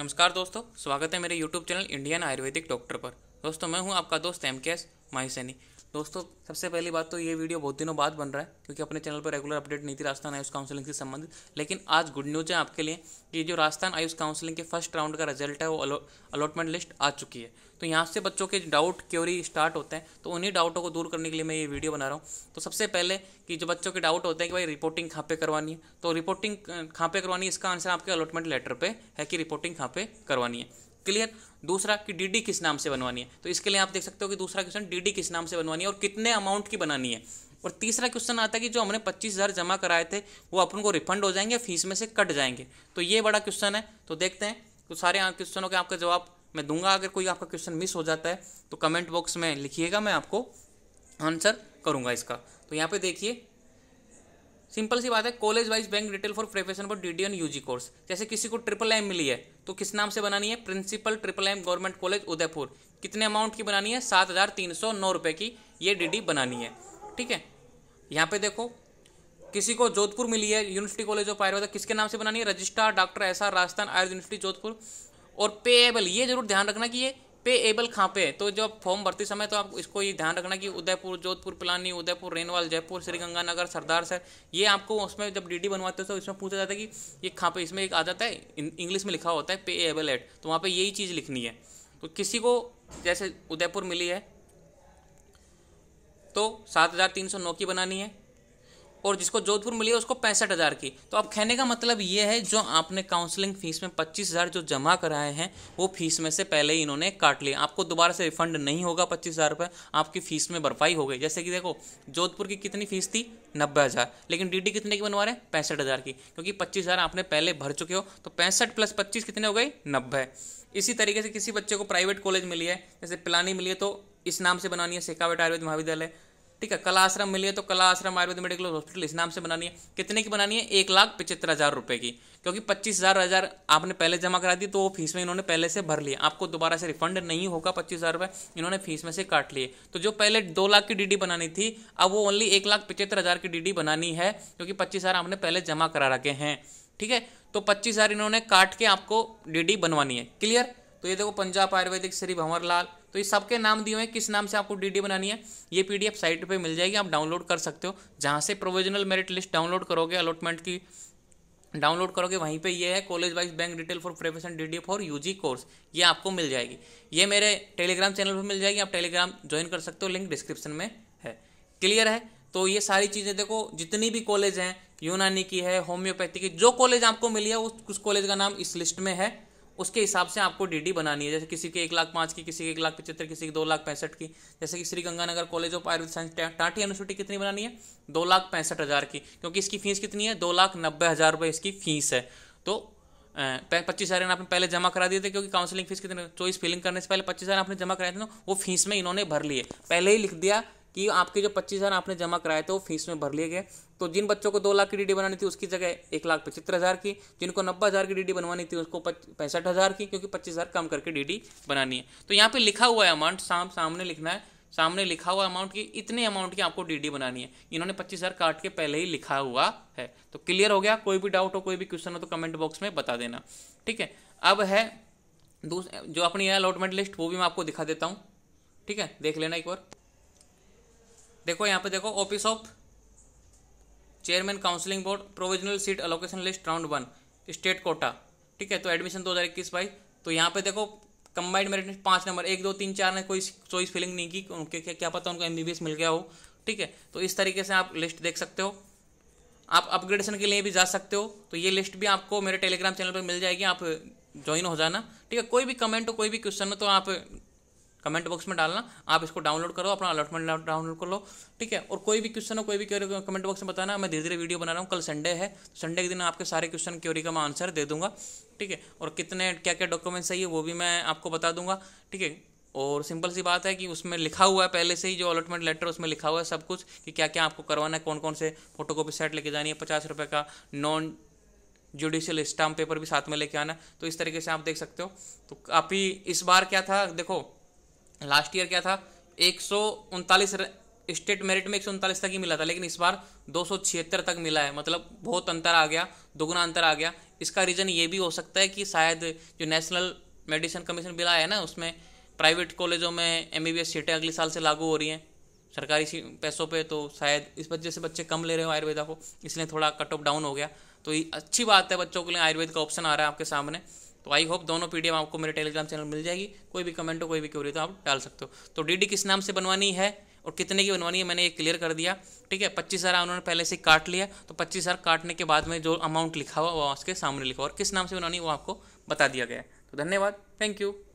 नमस्कार दोस्तों स्वागत है मेरे YouTube channel Indian Ayurvedic doctor पर दोस्तों मैं हूं आपका दोस्त एम के एस माही दोस्तों सबसे पहली बात तो ये वीडियो बहुत दिनों बाद बन रहा है क्योंकि अपने चैनल पर रेगुलर अपडेट नहीं थी राजस्थान आयुष काउंसलिंग से संबंधित लेकिन आज गुड न्यूज़ है आपके लिए कि जो राजस्थान आयुष काउंसलिंग के फर्स्ट राउंड का रिजल्ट है वो अलॉटमेंट लिस्ट आ चुकी है तो यहाँ से बच्चों के डाउट क्योरी स्टार्ट होते हैं तो उन्हीं डाउटों को दूर करने के लिए मैं ये वीडियो बना रहा हूँ तो सबसे पहले कि जो बच्चों के डाउट होते हैं कि भाई रिपोर्टिंग कहाँ पे करवानी है तो रिपोर्टिंग कहाँ पे करवानी है इसका आंसर आपके अलॉटमेंट लेटर पे है कि रिपोर्टिंग कहाँ पे करवानी है क्लियर दूसरा कि डीडी किस नाम से बनवानी है तो इसके लिए आप देख सकते हो कि दूसरा क्वेश्चन डीडी किस नाम से बनवानी है और कितने अमाउंट की बनानी है और तीसरा क्वेश्चन आता है कि जो हमने पच्चीस हज़ार जमा कराए थे वो अपन को रिफंड हो जाएंगे फीस में से कट जाएंगे तो ये बड़ा क्वेश्चन है तो देखते हैं तो सारे क्वेश्चनों के आपका जवाब मैं दूंगा अगर कोई आपका क्वेश्चन मिस हो जाता है तो कमेंट बॉक्स में लिखिएगा मैं आपको आंसर करूँगा इसका तो यहाँ पे देखिए सिंपल सी बात है college wise bank detail for preparation for D D N UG course जैसे किसी को ट्रिपल एम मिली है तो किस नाम से बनानी है principal triple M government college Udaipur कितने अमाउंट की बनानी है सात हज़ार तीन सौ नौ रुपये की ये डी डी बनानी है ठीक है यहाँ पे देखो किसी को जोधपुर मिली है यूनिवर्सिटी कॉलेज ऑफ आयुर्वेदा किसके नाम से बनानी है registrar doctor S R Rajasthan Ayurved university Jodhpur और पेएबल ये जरूर ध्यान रखना कि ये पे एबल खां पे तो जब फॉर्म भरते समय तो आप इसको ये ध्यान रखना कि उदयपुर जोधपुर पिलानी उदयपुर रेनवाल जयपुर श्रीगंगानगर सरदार सर ये आपको उसमें जब डीडी बनवाते हो तो इसमें पूछा जाता है कि ये कहाँ पे इसमें एक आ जाता है इंग्लिश में लिखा होता है पे एबल एट तो वहाँ पर यही चीज़ लिखनी है तो किसी को जैसे उदयपुर मिली है तो सात हज़ार तीन सौ नौ की बनानी है और जिसको जोधपुर मिली है उसको पैंसठ हज़ार की तो अब कहने का मतलब ये है जो आपने काउंसलिंग फीस में पच्चीस हज़ार जो जमा कराए हैं वो फीस में से पहले ही इन्होंने काट लिया आपको दोबारा से रिफंड नहीं होगा पच्चीस हज़ार रुपये आपकी फीस में भरपाई हो गई जैसे कि देखो जोधपुर की कितनी फीस थी नब्बे हज़ार लेकिन डीडी कितने की बनवा रहे हैं पैंसठ हज़ार की क्योंकि पच्चीस हज़ार आपने पहले भर चुके हो तो पैंसठ प्लस पच्चीस कितने हो गए नब्बे इसी तरीके से किसी बच्चे को प्राइवेट कॉलेज मिली है जैसे पिलानी मिली है तो इस नाम से बनानी है सेकावेट आयुर्वेद महाविद्यालय ठीक है कला आश्रम मिली है तो कला आश्रम आयुर्वेद मेडिकल हॉस्पिटल इस नाम से बनानी है कितने की बनानी है एक लाख पचहत्तर हज़ार रुपये की क्योंकि पच्चीस हज़ार हज़ार आपने पहले जमा करा दी तो वो फीस में इन्होंने पहले से भर लिया आपको दोबारा से रिफंड नहीं होगा पच्चीस हज़ार रुपये इन्होंने फीस में से काट लिए तो जो पहले दो लाख की डीडी बनानी थी अब वो ओनली एक लाख पचहत्तर हज़ार की डीडी बनानी है क्योंकि पच्चीस हज़ार आपने पहले जमा करा रखे हैं ठीक है तो पच्चीस हज़ार इन्होंने काट के आपको डीडी बनवानी है क्लियर तो ये देखो पंजाब आयुर्वेदिक श्री भंवरलाल तो ये सबके नाम दिए हुए हैं किस नाम से आपको डी बनानी है ये पी साइट पर मिल जाएगी आप डाउनलोड कर सकते हो जहाँ से प्रोविजनल मेरिट लिस्ट डाउनलोड करोगे अलॉटमेंट की डाउनलोड करोगे वहीं पे ये है college wise bank detail for preparation D D for U course ये आपको मिल जाएगी ये मेरे टेलीग्राम चैनल पर मिल जाएगी आप टेलीग्राम ज्वाइन कर सकते हो लिंक डिस्क्रिप्शन में है क्लियर है तो ये सारी चीज़ें देखो जितनी भी कॉलेज हैं यूनानी की है होम्योपैथी की जो कॉलेज आपको मिली है उस कॉलेज का नाम इस लिस्ट में है उसके हिसाब से आपको डीडी बनानी है जैसे किसी के एक लाख पाँच की किसी के एक लाख पचहत्तर किसी के दो लाख पैंसठ की जैसे कि Sri Ganganagar college of Ayurveda science टाटी यूनिवर्सिटी कितनी बनानी है दो लाख पैंसठ हज़ार की क्योंकि इसकी फ़ीस कितनी है दो लाख नब्बे हज़ार रुपये इसकी फ़ीस है तो पच्चीस हज़ार आपने पहले जमा करा दिए थे क्योंकि काउंसलिंग फीस कितने चॉइस फिलिंग करने से पहले पच्चीस हज़ार आपने जमा कराए थे ना वो फीस में इन्होंने भर लिए पहले ही लिख दिया कि आपके जो पच्चीस हज़ार आपने जमा कराए थे वो फीस में भर लिए गए तो जिन बच्चों को दो लाख की डीडी बनानी थी उसकी जगह एक लाख पचहत्तर हज़ार की जिनको नब्बे हज़ार की डीडी बनवानी थी उसको पैंसठ हज़ार की क्योंकि पच्चीस हज़ार कम करके डीडी बनानी है तो यहाँ पे लिखा हुआ है अमाउंट साम, सामने लिखना है सामने लिखा हुआ अमाउंट की इतने अमाउंट की आपको डीडी बनानी है इन्होंने पच्चीस हज़ार काट के पहले ही लिखा हुआ है तो क्लियर हो गया कोई भी डाउट हो कोई भी क्वेश्चन हो तो कमेंट बॉक्स में बता देना ठीक है अब है जो अपनी है अलॉटमेंट लिस्ट वो भी मैं आपको दिखा देता हूँ ठीक है देख लेना एक बार देखो यहाँ पे देखो office of chairman counselling board provisional seat allocation list round one state quota ठीक है तो एडमिशन दो हज़ार इक्कीस तो यहाँ पे देखो कंबाइंड मेरिट में पाँच नंबर एक दो तीन चार ने कोई चॉइस फिलिंग नहीं की उनके क्या क्या पता उनको एम मिल गया हो ठीक है तो इस तरीके से आप लिस्ट देख सकते हो आप अपग्रेडेशन के लिए भी जा सकते हो तो ये लिस्ट भी आपको मेरे टेलीग्राम चैनल पर मिल जाएगी आप ज्वाइन हो जाना ठीक है कोई भी कमेंट हो कोई भी क्वेश्चन हो तो आप कमेंट बॉक्स में डालना आप इसको डाउनलोड करो अपना अलॉटमेंट डाउनलोड कर लो ठीक है और कोई भी क्वेश्चन हो कोई भी क्योरी कमेंट बॉक्स में बताना मैं धीरे धीरे वीडियो बना रहा हूँ कल संडे है संडे के दिन आपके सारे क्वेश्चन क्योरी का मैं आंसर दे दूंगा ठीक है और कितने क्या क्या डॉक्यूमेंट्स चाहिए वो भी मैं आपको बता दूंगा ठीक है और सिंपल सी बात है कि उसमें लिखा हुआ है पहले से ही जो अलॉटमेंट लेटर उसमें लिखा हुआ है सब कुछ कि क्या क्या आपको करवाना है कौन कौन से कॉपी सेट लेके जानी है पचास रुपये का नॉन जुडिशियल स्टाम्प पेपर भी साथ में लेके आना तो इस तरीके से आप देख सकते हो तो काफ़ी इस बार क्या था देखो लास्ट ईयर क्या था एक स्टेट मेरिट में एक तक ही मिला था लेकिन इस बार दो तक मिला है मतलब बहुत अंतर आ गया दोगुना अंतर आ गया इसका रीज़न ये भी हो सकता है कि शायद जो नेशनल मेडिसिन कमीशन बिल आया है ना उसमें प्राइवेट कॉलेजों में एम बी सीटें अगले साल से लागू हो रही हैं सरकारी पैसों पे तो शायद इस वजह से बच्चे कम ले रहे हो आयुर्वेदा को इसलिए थोड़ा कट ऑफ डाउन हो गया तो ये अच्छी बात है बच्चों के लिए आयुर्वेद का ऑप्शन आ रहा है आपके सामने तो आई होप दोनों पी आपको मेरे टेलीग्राम चैनल मिल जाएगी कोई भी कमेंट हो कोई भी क्यूरी तो आप डाल सकते हो तो डी किस नाम से बनवानी है और कितने की बनवानी है मैंने ये क्लियर कर दिया ठीक है पच्चीस हज़ार उन्होंने पहले से काट लिया तो पच्चीस हज़ार काटने के बाद में जो अमाउंट लिखा हुआ वो उसके सामने लिखा और किस नाम से बनवानी वो आपको बता दिया गया तो धन्यवाद थैंक यू